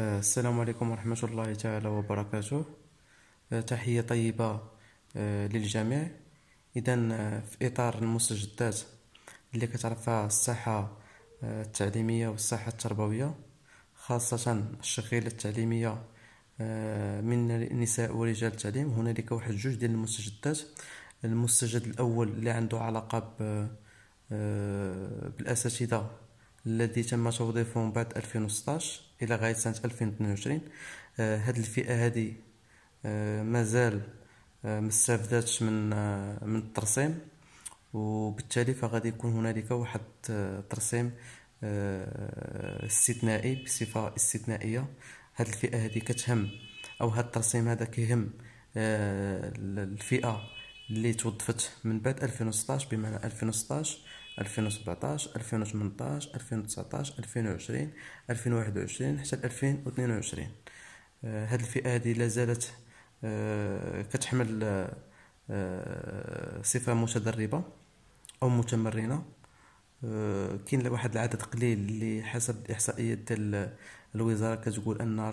السلام عليكم ورحمة الله تعالى وبركاته أه، تحية طيبة أه، للجميع إذا أه، في إطار المستجدات اللي كتعرفها الساحة التعليمية والساحة التربوية خاصة الشغيلة التعليمية من النساء ورجال التعليم هنالك واحد جوج ديال المستجدات المستجد الأول اللي عنده علاقة بالأساتذة الذي تم توظيفه من بعد 2016 الى غايه سنه 2022 آه، هاد الفئه هذه آه، مازال آه، ما استفادتش من من الترسيم وبالتالي فغادي يكون هنالك واحد الترسيم استثنائي بصفه استثنائيه هاد الفئه هذه كتهم او هاد الترسيم هذا كيهم الفئه اللي توظفت من بعد 2016 بمعنى 2016 2017 2018 2019 2020 2021 حتى 2022 آه، هاد الفئه هذه لا زالت آه، كتحمل آه، صفه متدربه او متمرنه كاين واحد العدد قليل اللي حسب الاحصائيات ديال الوزاره كتقول ان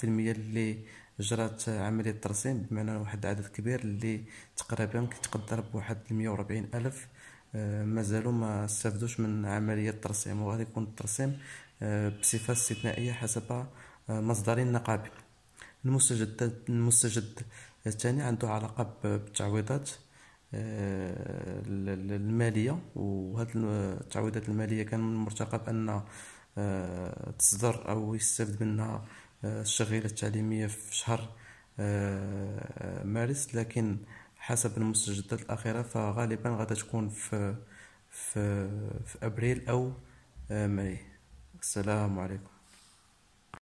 4% اللي جرات عمليه ترسيم بمعنى واحد العدد كبير اللي تقريبا كيتقدر بواحد وربعين الف آه، مازالوا ما استفدوش من عمليه الترسيم وغادي يكون الترسيم آه، بصفه استثنائيه حسب آه، مصدر نقابي المستجد المستجد الثاني عنده علاقه بالتعويضات الماليه وهاد التعويضات الماليه كان من المرتقب ان تصدر او يستفد منها الشغيلة التعليمية في شهر آه، آه، مارس لكن حسب المستجدات الأخيرة فغالبا غدا تكون في في في أبريل أو آه، ماي السلام عليكم